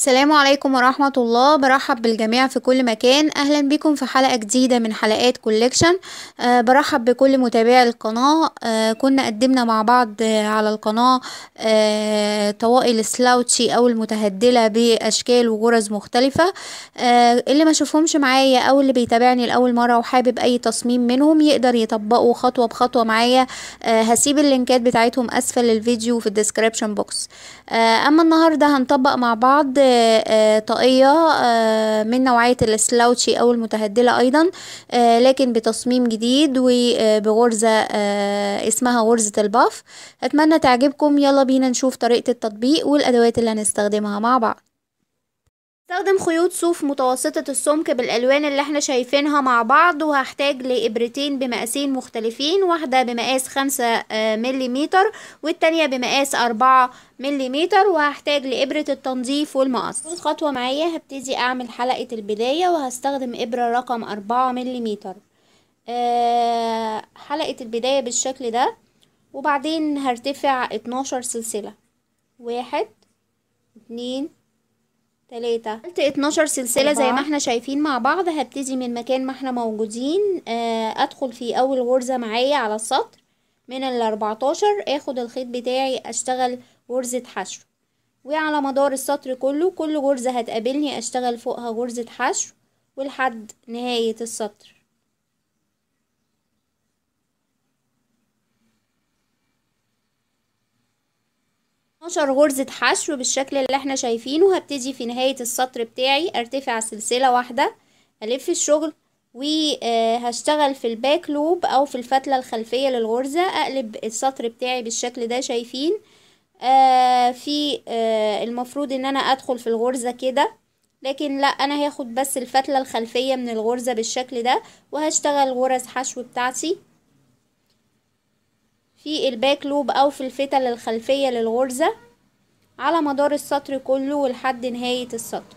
السلام عليكم ورحمة الله برحب بالجميع في كل مكان أهلا بكم في حلقة جديدة من حلقات كوليكشن أه برحب بكل متابعي القناة أه كنا قدمنا مع بعض على القناة أه طوائل سلاوتشي أو المتهدلة بأشكال وغرز مختلفة أه اللي ما شوفهمش معايا أو اللي بيتابعني لأول مرة وحابب أي تصميم منهم يقدر يطبقوا خطوة بخطوة معايا أه هسيب اللينكات بتاعتهم أسفل الفيديو في الديسكريبشن بوكس أه أما النهاردة هنطبق مع بعض آه، آه، طاقية آه، من نوعية السلاوتشي أو المتهدلة أيضا لكن بتصميم جديد وبغرزة اسمها غرزة الباف أتمنى تعجبكم يلا بينا نشوف طريقة التطبيق والأدوات اللي هنستخدمها مع بعض هستخدم خيوط صوف متوسطة السمك بالألوان اللي احنا شايفينها مع بعض وهحتاج لإبرتين بمقاسين مختلفين واحدة بمقاس خمسة آه، مليمتر والتانية بمقاس أربعة مليمتر وهحتاج لإبرة التنظيف والمقص كل خطوة معايا هبتدي أعمل حلقة البداية وهستخدم إبرة رقم أربعة مليمتر آه، حلقة البداية بالشكل ده وبعدين هرتفع اتناشر سلسلة واحد اتنين تلاتة عملت اتناشر سلسلة زي ما احنا شايفين مع بعض هبتدي من مكان ما احنا موجودين آه ادخل في اول غرزة معايا على السطر من الاربعتاشر اخد الخيط بتاعي اشتغل غرزة حشو وعلى مدار السطر كله كل غرزة هتقابلني اشتغل فوقها غرزة حشو ولحد نهاية السطر 12 غرزة حشو بالشكل اللي احنا شايفينه هبتدي في نهاية السطر بتاعي ارتفع سلسلة واحدة الف الشغل وهشتغل آه، في الباك لوب او في الفتلة الخلفية للغرزة اقلب السطر بتاعي بالشكل ده شايفين آه في آه المفروض ان انا ادخل في الغرزة كده لكن لا انا هاخد بس الفتلة الخلفية من الغرزة بالشكل ده وهشتغل غرز حشو بتاعتي في الباك لوب أو في الفتل الخلفية للغرزة على مدار السطر كله ولحد نهاية السطر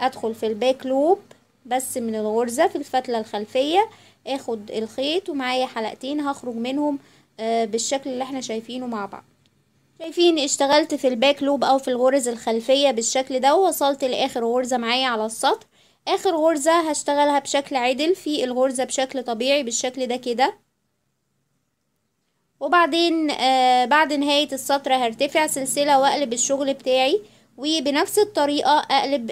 أدخل في الباك لوب بس من الغرزة في الفتلة الخلفية اخد الخيط ومعايا حلقتين هخرج منهم آه، بالشكل اللي احنا شايفينه مع بعض شايفين اشتغلت في الباك لوب او في الغرز الخلفية بالشكل ده ووصلت لاخر غرزة معايا على السطر اخر غرزة هشتغلها بشكل عدل في الغرزة بشكل طبيعي بالشكل ده كده وبعدين آه بعد نهاية السطر هرتفع سلسلة واقلب الشغل بتاعي وبنفس الطريقة اقلب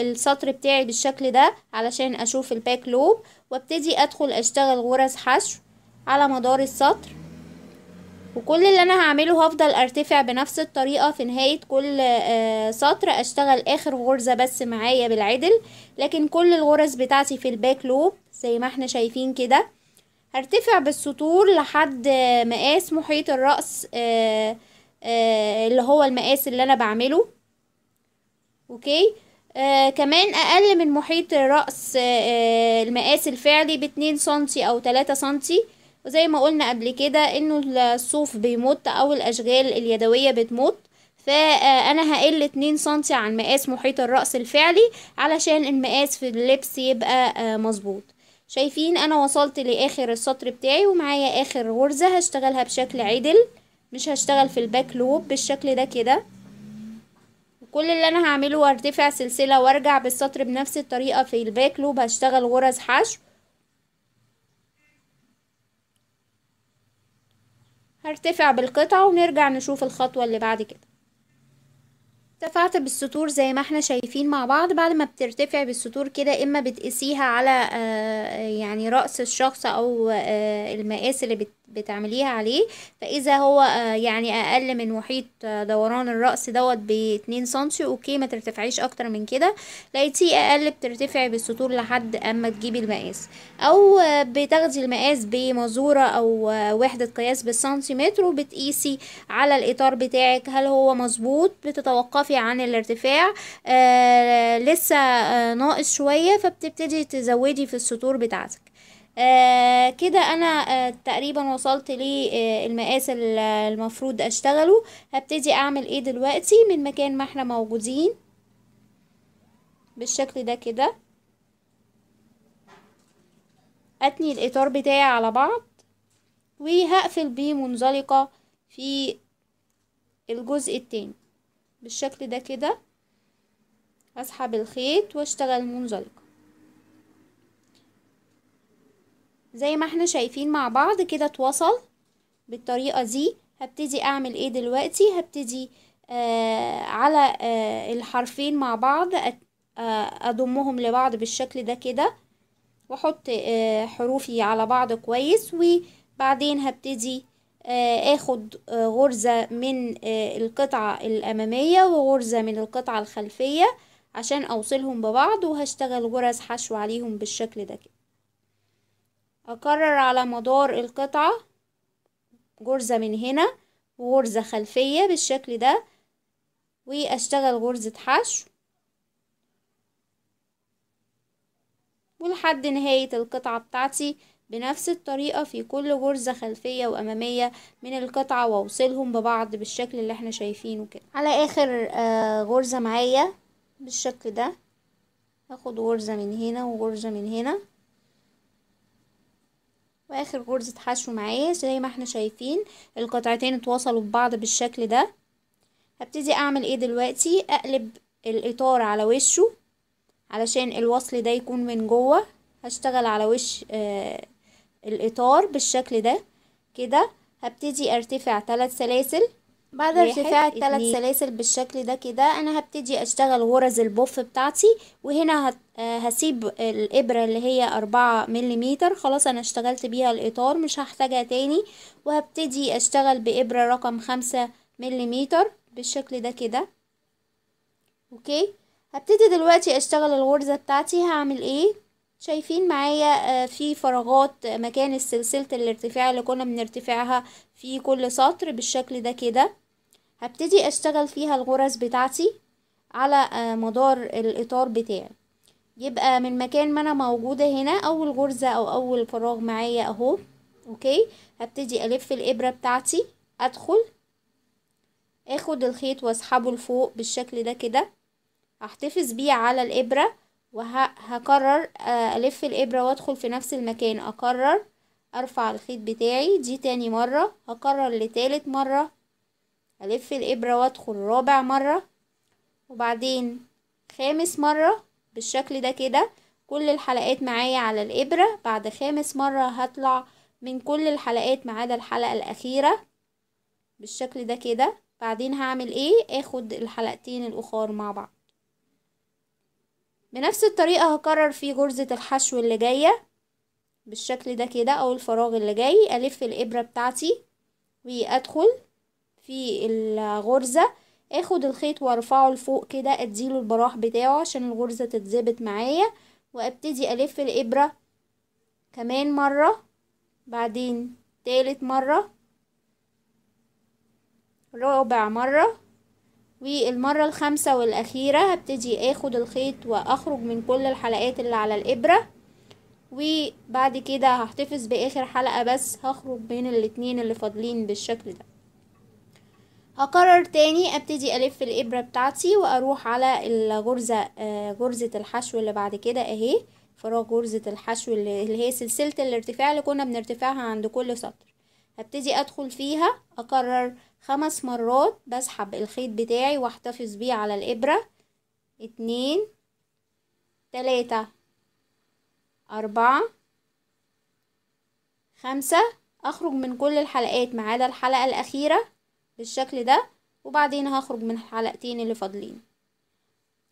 السطر بتاعي بالشكل ده علشان اشوف الباك لوب وابتدي ادخل اشتغل غرز حشو على مدار السطر وكل اللي انا هعمله هفضل ارتفع بنفس الطريقة في نهاية كل آه، سطر اشتغل اخر غرزة بس معايا بالعدل لكن كل الغرز بتاعتي في الباك لوب زي ما احنا شايفين كده هرتفع بالسطور لحد مقاس محيط الرأس آه، آه، اللي هو المقاس اللي انا بعمله اوكي آه كمان اقل من محيط الرأس آه،, آه المقاس الفعلي باتنين سنتي او تلاتة سنتي وزي ما قلنا قبل كده انه الصوف بيموت او الاشغال اليدوية بتموت فانا هقل اتنين سنتي عن مقاس محيط الرأس الفعلي علشان المقاس في اللبس يبقى آه مظبوط شايفين انا وصلت لاخر السطر بتاعي ومعايا اخر غرزة هشتغلها بشكل عدل مش هشتغل في الباك لوب بالشكل ده كده كل اللي انا هعمله وارتفع سلسلة وارجع بالسطر بنفس الطريقة في الباك لوب هشتغل غرز حشو هرتفع بالقطعة ونرجع نشوف الخطوة اللي بعد كده ارتفعت بالسطور زي ما احنا شايفين مع بعض بعد ما بترتفع بالسطور كده اما بتقيسيها على آه، يعني رأس الشخص او آه، المقاس اللي بت بتعمليها عليه فاذا هو آه، يعني اقل من محيط آه، دوران الرأس دوت 2 سنتي اوكي ما ترتفعيش اكتر من كده لقيتيه اقل بترتفعي بالسطور لحد اما تجيبي المقاس او آه، بتاخدي المقاس بمزورة او وحدة قياس بالسنتيمتر وبتقيسي على الاطار بتاعك هل هو مظبوط بتتوقفي عن الارتفاع آه لسه آه ناقص شوية فبتبتدي تزودي في السطور بتاعتك آه كده انا آه تقريبا وصلت للمقاس آه المفروض اشتغله هبتدي اعمل ايه دلوقتي من مكان ما احنا موجودين بالشكل ده كده اتني الاطار بتاعي على بعض وهقفل بيه منزلقة في الجزء التاني بالشكل ده كده اسحب الخيط واشتغل منزلقة زي ما احنا شايفين مع بعض كده اتوصل بالطريقة دي هبتدي اعمل ايه دلوقتي هبتدي آه على آه الحرفين مع بعض آه، اضمهم لبعض بالشكل ده كده واحط آه حروفي على بعض كويس وبعدين هبتدي آه اخد آه غرزة من آه القطعة الامامية وغرزة من القطعة الخلفية عشان اوصلهم ببعض وهشتغل غرز حشو عليهم بالشكل ده كده أكرر على مدار القطعة غرزة من هنا وغرزة خلفية بالشكل ده وأشتغل غرزة حشو ولحد نهاية القطعة بتاعتي بنفس الطريقة في كل غرزة خلفية وأمامية من القطعة وأوصلهم ببعض بالشكل اللي احنا شايفينه كده على آخر آه، غرزة معايا بالشكل ده هاخد غرزة من هنا وغرزة من هنا واخر غرزة حشو معايا زي ما احنا شايفين القطعتين اتوصلوا ببعض بالشكل ده هبتدي اعمل ايه دلوقتي اقلب الاطار على وشه علشان الوصل ده يكون من جوه هشتغل على وش آه الاطار بالشكل ده كده هبتدي ارتفع ثلاث سلاسل بعد ارتفاع الثلاث سلاسل بالشكل ده كده انا هبتدي اشتغل غرز البوف بتاعتي وهنا آه، هسيب الابره اللي هي أربعة مليمتر خلاص انا اشتغلت بيها الاطار مش هحتاجها تاني وهبتدي اشتغل بابره رقم خمسة مليمتر بالشكل ده كده اوكي هبتدي دلوقتي اشتغل الغرزه بتاعتي هعمل ايه شايفين معايا آه، في فراغات مكان السلسلة الارتفاع اللي كنا بنرتفعها في كل سطر بالشكل ده كده هبتدي اشتغل فيها الغرز بتاعتي على آه، مدار الاطار بتاعي يبقى من مكان ما انا موجودة هنا اول غرزة او اول فراغ معايا اهو اوكي هبتدي الف الابرة بتاعتي ادخل اخد الخيط واسحبه لفوق بالشكل ده كده هحتفظ بيه على الابرة وهكرر آه، الف الابرة وادخل في نفس المكان اكرر ارفع الخيط بتاعي دي تاني مرة هكرر لتالت مرة ألف الإبرة وأدخل رابع مرة وبعدين خامس مرة بالشكل ده كده كل الحلقات معايا على الإبرة بعد خامس مرة هطلع من كل الحلقات ما عدا الحلقة الأخيرة بالشكل ده كده بعدين هعمل ايه اخد الحلقتين الأخر مع بعض بنفس الطريقة هكرر في غرزة الحشو اللي جاية بالشكل ده كده أو الفراغ اللي جاي ألف الإبرة بتاعتي وأدخل في الغرزة اخد الخيط وارفعه لفوق كده اديله البراح بتاعه عشان الغرزة تتظبط معايا وابتدي الف الابرة كمان مرة بعدين تالت مرة رابع مرة والمرة الخامسة والأخيرة هبتدي اخد الخيط واخرج من كل الحلقات اللي على الإبرة وبعد كده هحتفظ بآخر حلقة بس هخرج بين الاتنين اللي فاضلين بالشكل ده هقرر تاني ابتدي الف الابره بتاعتي واروح على الغرزه آه، غرزه الحشو اللي بعد كده اهي فراغ غرزه الحشو اللي هي سلسله الارتفاع اللي كنا بنرتفعها عند كل سطر هبتدي ادخل فيها اكرر خمس مرات بسحب الخيط بتاعي واحتفظ بيه على الابره اتنين تلاتة أربعة خمسة أخرج من كل الحلقات ما عدا الحلقة الأخيرة بالشكل ده وبعدين هخرج من الحلقتين اللي فاضلين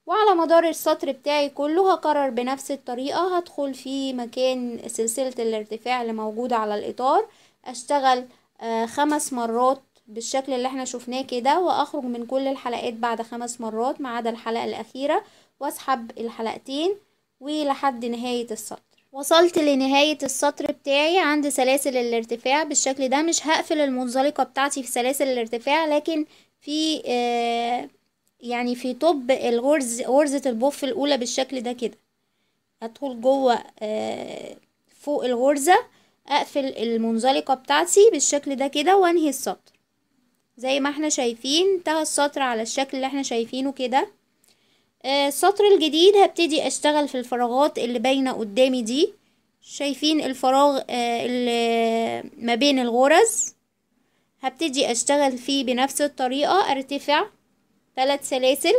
وعلى مدار السطر بتاعي كله هكرر بنفس الطريقة هدخل في مكان سلسلة الارتفاع اللي موجودة على الإطار أشتغل آه، خمس مرات بالشكل اللي احنا شفناه كده وأخرج من كل الحلقات بعد خمس مرات ما عدا الحلقة الأخيرة وأسحب الحلقتين ولحد نهاية السطر وصلت لنهاية السطر بتاعي عند سلاسل الارتفاع بالشكل ده مش هقفل المنزلقة بتاعتي في سلاسل الارتفاع لكن في آه، يعني في طب الغرز غرزة البوف الأولى بالشكل ده كده أدخل جوه آه، فوق الغرزة أقفل المنزلقة بتاعتي بالشكل ده كده وأنهي السطر زي ما احنا شايفين انتهى السطر على الشكل اللي احنا شايفينه كده آه، السطر الجديد هبتدي اشتغل في الفراغات اللي باينة قدامي دي شايفين الفراغ آه، اللي ما بين الغرز هبتدي اشتغل فيه بنفس الطريقة ارتفع ثلاث سلاسل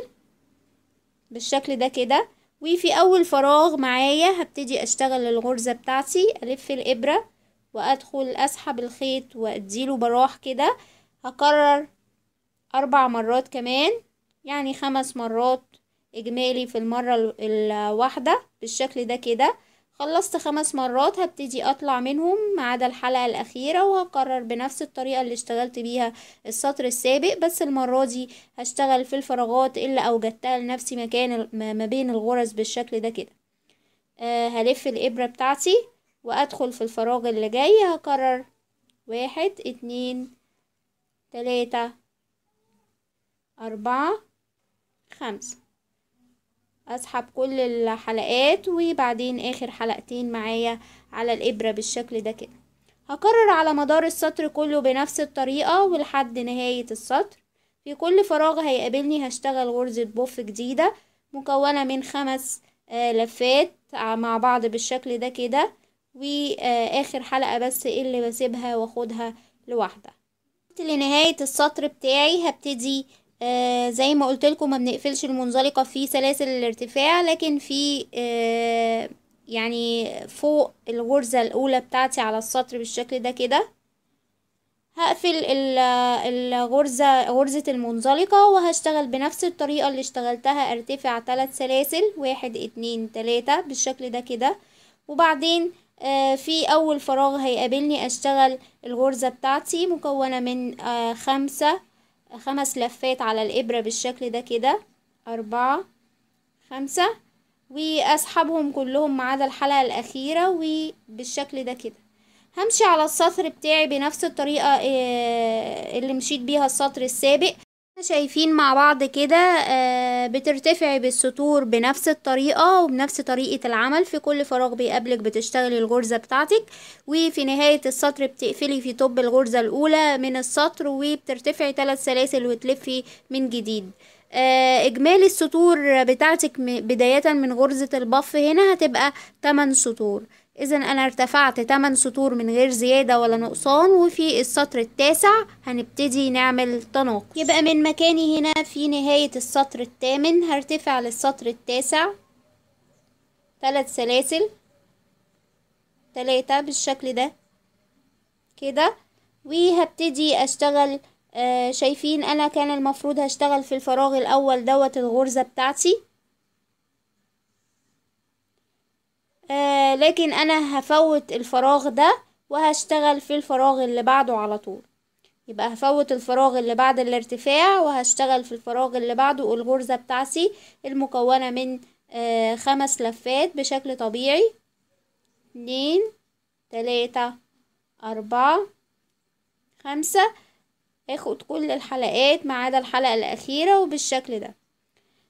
بالشكل ده كده وفي اول فراغ معايا هبتدي اشتغل الغرزة بتاعتي الف الابرة وادخل اسحب الخيط واديله براح كده هكرر اربع مرات كمان يعني خمس مرات إجمالي في المرة الواحدة بالشكل ده كده خلصت خمس مرات هبتدي أطلع منهم ما عدا الحلقة الأخيرة وهكرر بنفس الطريقة اللي اشتغلت بيها السطر السابق بس المرة دي هشتغل في الفراغات اللي أوجدتها لنفسي مكان ما بين الغرز بالشكل ده كده أه هلف الإبرة بتاعتي وأدخل في الفراغ اللي جاي هكرر واحد اتنين تلاتة أربعة خمسة اسحب كل الحلقات وبعدين اخر حلقتين معايا على الابره بالشكل ده كده هكرر على مدار السطر كله بنفس الطريقه ولحد نهايه السطر في كل فراغ هيقابلني هشتغل غرزه بوف جديده مكونه من خمس آه، لفات مع بعض بالشكل ده كده واخر آه، حلقه بس اللي بسيبها واخدها لوحدها لنهايه السطر بتاعي هبتدي آه، زي ما قلت لكم ما بنقفلش المنزلقه في سلاسل الارتفاع لكن في آه، يعني فوق الغرزه الاولى بتاعتي على السطر بالشكل ده كده هقفل الغرزه غرزه المنزلقه وهشتغل بنفس الطريقه اللي اشتغلتها ارتفع ثلاث سلاسل واحد اتنين تلاتة بالشكل ده كده وبعدين آه، في اول فراغ هيقابلني اشتغل الغرزه بتاعتي مكونه من خمسة خمس لفات على الإبرة بالشكل ده كده أربعة خمسة وأسحبهم كلهم ما عدا الحلقة الأخيرة وبالشكل ده كده همشي على السطر بتاعي بنفس الطريقة آه، اللي مشيت بيها السطر السابق شايفين مع بعض كده آه، بترتفعي بالسطور بنفس الطريقة وبنفس طريقة العمل في كل فراغ بيقابلك بتشتغلي الغرزة بتاعتك وفي نهاية السطر بتقفلي في طب الغرزة الأولى من السطر وبترتفعي ثلاث سلاسل وتلفي من جديد آه، إجمالي السطور بتاعتك بداية من غرزة البف هنا هتبقى 8 سطور إذا أنا ارتفعت 8 سطور من غير زيادة ولا نقصان وفي السطر التاسع هنبتدي نعمل تناقص يبقى من مكاني هنا في نهاية السطر الثامن هرتفع للسطر التاسع ثلاث سلاسل ثلاثة بالشكل ده كده وهبتدي أشتغل آه شايفين أنا كان المفروض هشتغل في الفراغ الأول دوت الغرزة بتاعتي آه لكن انا هفوت الفراغ ده وهشتغل في الفراغ اللي بعده على طول يبقى هفوت الفراغ اللي بعد الارتفاع وهشتغل في الفراغ اللي بعده الغرزة بتاعتي المكونة من آه خمس لفات بشكل طبيعي اتنين تلاتة أربعة خمسة اخد كل الحلقات ما عدا الحلقة الأخيرة وبالشكل ده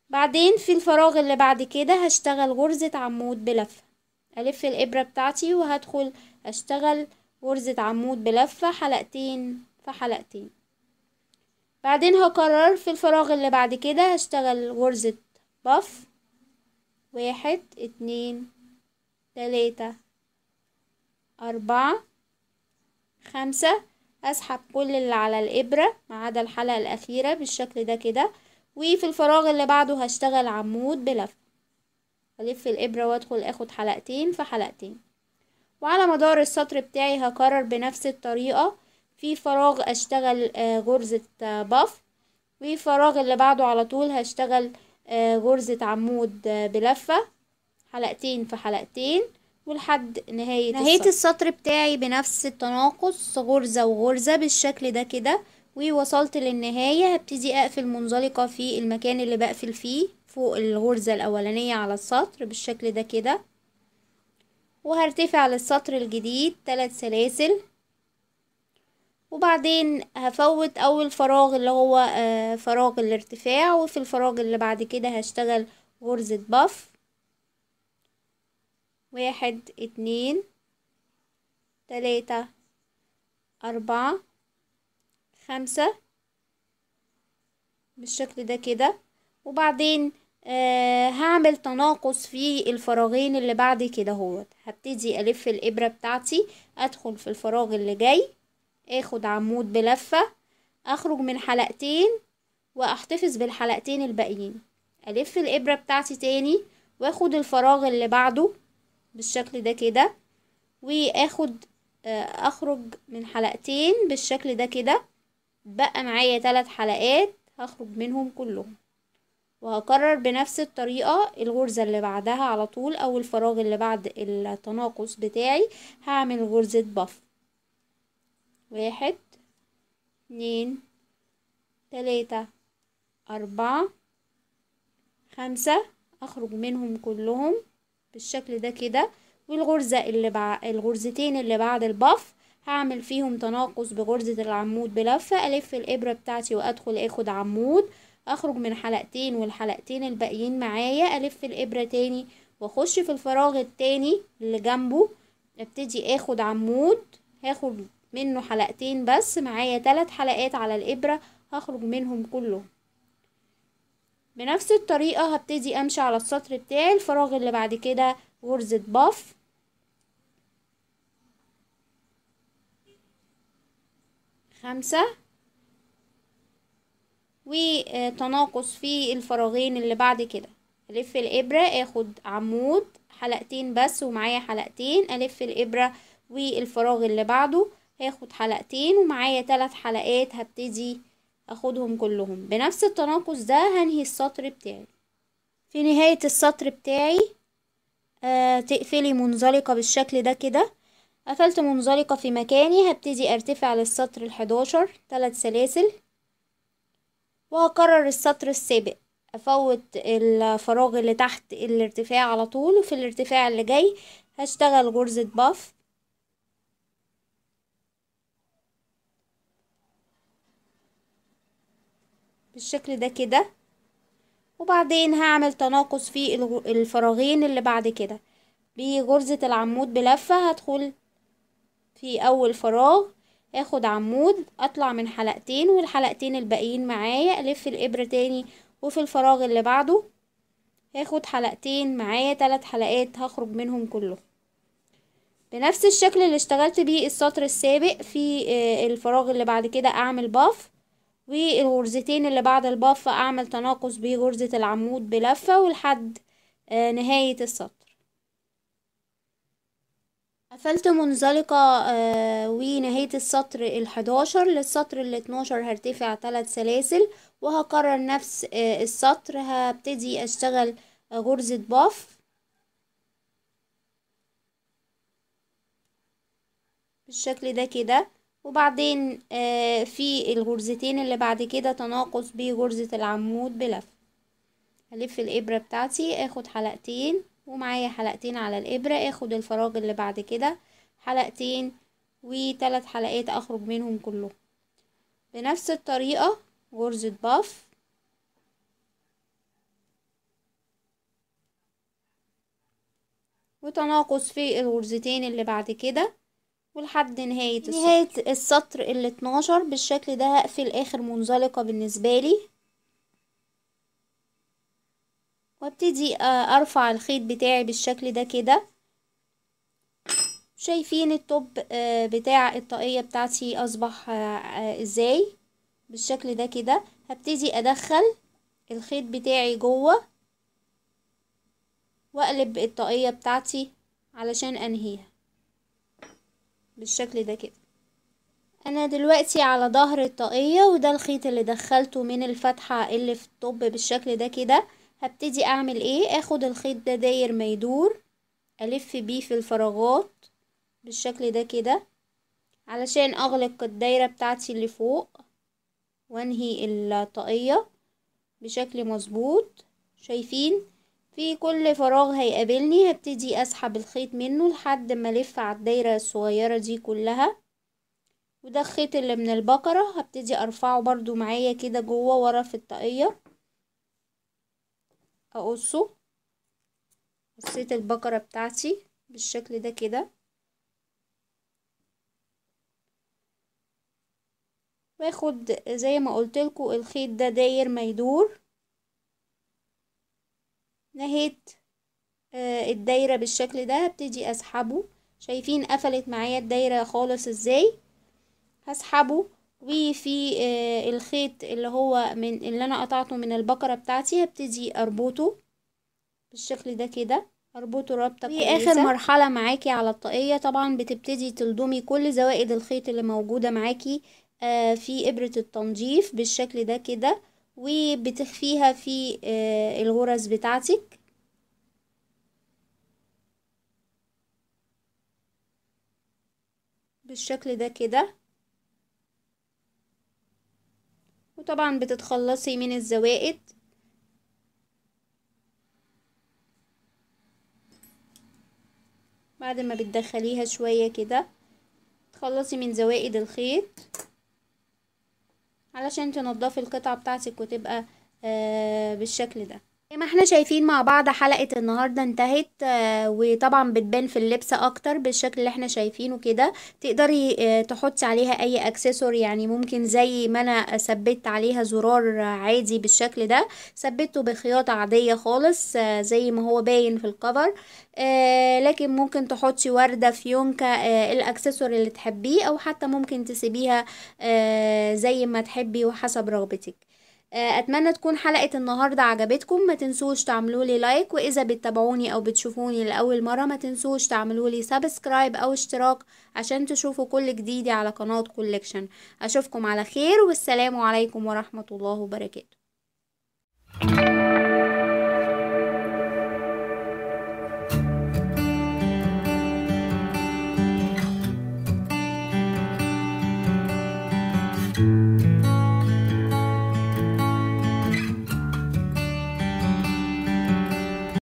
بعدين في الفراغ اللي بعد كده هشتغل غرزة عمود بلفة ألف الإبرة بتاعتي وهدخل أشتغل غرزة عمود بلفة حلقتين في حلقتين بعدين هكرر في الفراغ اللي بعد كده هشتغل غرزة بف واحد اتنين تلاتة أربعة خمسة أسحب كل اللي على الإبرة ما عدا الحلقة الأخيرة بالشكل ده كده وفي الفراغ اللي بعده هشتغل عمود بلفة ألف الإبرة وأدخل أخد حلقتين في حلقتين وعلى مدار السطر بتاعي هكرر بنفس الطريقة في فراغ أشتغل آه، غرزة آه، باف وفي فراغ اللي بعده على طول هشتغل آه، غرزة عمود بلفة حلقتين في حلقتين ولحد نهاية نهاية السطر. السطر بتاعي بنفس التناقص غرزة وغرزة بالشكل ده كده ووصلت للنهاية هبتدي أقفل منزلقة في المكان اللي بقفل فيه فوق الغرزة الأولانية على السطر بالشكل ده كده وهرتفع للسطر الجديد ثلاث سلاسل وبعدين هفوت اول فراغ اللي هو آه، فراغ الارتفاع وفي الفراغ اللي بعد كده هشتغل غرزة بف واحد اتنين تلاتة أربعة خمسة بالشكل ده كده وبعدين آه هعمل تناقص في الفراغين اللي بعد كده هوت هبتدي الف الابره بتاعتي ادخل في الفراغ اللي جاي اخد عمود بلفه اخرج من حلقتين واحتفظ بالحلقتين الباقيين الف الابره بتاعتي تاني واخد الفراغ اللي بعده بالشكل ده كده واخد آه اخرج من حلقتين بالشكل ده كده بقى معايا ثلاث حلقات هخرج منهم كلهم وهكرر بنفس الطريقة الغرزة اللي بعدها على طول أو الفراغ اللي بعد التناقص بتاعي هعمل غرزة بف واحد اتنين تلاتة أربعة خمسة أخرج منهم كلهم بالشكل ده كده والغرزة اللي بع... الغرزتين اللي بعد البف هعمل فيهم تناقص بغرزة العمود بلفة ألف الإبرة بتاعتي وأدخل أخد عمود اخرج من حلقتين والحلقتين الباقيين معايا الف الابره تاني واخش في الفراغ التاني اللي جنبه ابتدي اخد عمود هاخد منه حلقتين بس معايا ثلاث حلقات على الابره هخرج منهم كلهم بنفس الطريقه هبتدي امشي على السطر بتاعي الفراغ اللي بعد كده غرزه باف خمسة وتناقص في الفراغين اللي بعد كده الف الابره اخد عمود حلقتين بس ومعايا حلقتين الف الابره والفراغ اللي بعده هاخد حلقتين ومعايا ثلاث حلقات هبتدي اخدهم كلهم بنفس التناقص ده هنهي السطر بتاعي في نهايه السطر بتاعي آه تقفلي منزلقه بالشكل ده كده قفلت منزلقه في مكاني هبتدي ارتفع للسطر الحداشر ثلاث سلاسل وهكرر السطر السابق أفوت الفراغ اللي تحت الارتفاع على طول وفي الارتفاع اللي جاي هشتغل غرزة باف بالشكل ده كده وبعدين هعمل تناقص في الفراغين اللي بعد كده بغرزة العمود بلفة هدخل في أول فراغ اخد عمود اطلع من حلقتين والحلقتين الباقيين معايا الف الابرة تاني وفي الفراغ اللي بعده هاخد حلقتين معايا تلات حلقات هخرج منهم كلهم بنفس الشكل اللي اشتغلت بيه السطر السابق في آه، الفراغ اللي بعد كده اعمل باف والغرزتين اللي بعد الباف اعمل تناقص بغرزة العمود بلفة ولحد آه، نهاية السطر قفلت منزلقة آه، ونهاية السطر الحداشر للسطر الاتناشر هرتفع تلات سلاسل وهكرر نفس آه، السطر هبتدي اشتغل آه، غرزة باف بالشكل ده كده وبعدين في الغرزتين اللي بعد كده تناقص بغرزة العمود بلف هلف الإبرة بتاعتي اخد حلقتين ومعايا حلقتين على الابره اخد الفراغ اللي بعد كده حلقتين وثلاث حلقات اخرج منهم كلهم بنفس الطريقه غرزه باف وتناقص في الغرزتين اللي بعد كده ولحد نهاية السطر نهاية السطر ال 12 بالشكل ده هقفل اخر منزلقة بالنسبة لي وابتدي آه، ارفع الخيط بتاعي بالشكل ده كده شايفين التوب آه، بتاع الطاقية بتاعتي اصبح آه، ازاي بالشكل ده كده هبتدي ادخل الخيط بتاعي جوه واقلب الطاقية بتاعتي علشان انهيها بالشكل ده كده انا دلوقتي على ظهر الطاقية وده الخيط اللي دخلته من الفتحة اللي في الطب بالشكل ده كده هبتدي اعمل ايه اخد الخيط ده داير ما يدور الف بيه في الفراغات بالشكل ده كده علشان اغلق الدايره بتاعتي اللي فوق وانهي الطاقيه بشكل مظبوط شايفين في كل فراغ هيقابلني هبتدي اسحب الخيط منه لحد ما الف على الدايره الصغيره دي كلها وده الخيط اللي من البقره هبتدي ارفعه برضو معايا كده جوه ورا في الطاقيه اقصه قصيت البقرة بتاعتي بالشكل ده كده باخد زي ما قلت لكم الخيط ده داير ما يدور نهيت آه، الدايرة بالشكل ده هبتدي اسحبه شايفين قفلت معايا الدايرة خالص ازاي هسحبه وفي آه، الخيط اللي هو من اللي انا قطعته من البقرة بتاعتي هبتدي اربطه بالشكل ده كده اربطه ربطه كويسه اخر مرحله معاكي على الطاقيه طبعا بتبتدي تلضمي كل زوائد الخيط اللي موجوده معاكي آه، في ابره التنظيف بالشكل ده كده وبتخفيها في آه، الغرز بتاعتك بالشكل ده كده وطبعا بتتخلصي من الزوائد بعد ما بتدخليها شوية كده تخلصي من زوائد الخيط علشان تنضفي القطعة بتاعتك وتبقى آه، بالشكل ده زي ما احنا شايفين مع بعض حلقة النهاردة انتهت آه، وطبعا بتبان في اللبس اكتر بالشكل اللي احنا شايفينه كده تقدري تحط آه، تحطي عليها اي اكسسور يعني ممكن زي ما انا ثبت عليها زرار عادي بالشكل ده ثبته بخياطة عادية خالص آه، زي ما هو باين في الكفر لكن ممكن تحطي وردة يونكا الاكسسور اللي تحبيه او حتى ممكن تسيبيها زي ما تحبي وحسب رغبتك آه، اتمنى تكون حلقه النهارده عجبتكم ما تنسوش تعملوا لي لايك واذا بتتابعوني او بتشوفوني لاول مره ما تنسوش تعملوا لي سبسكرايب او اشتراك عشان تشوفوا كل جديد على قناه كولكشن اشوفكم على خير والسلام عليكم ورحمه الله وبركاته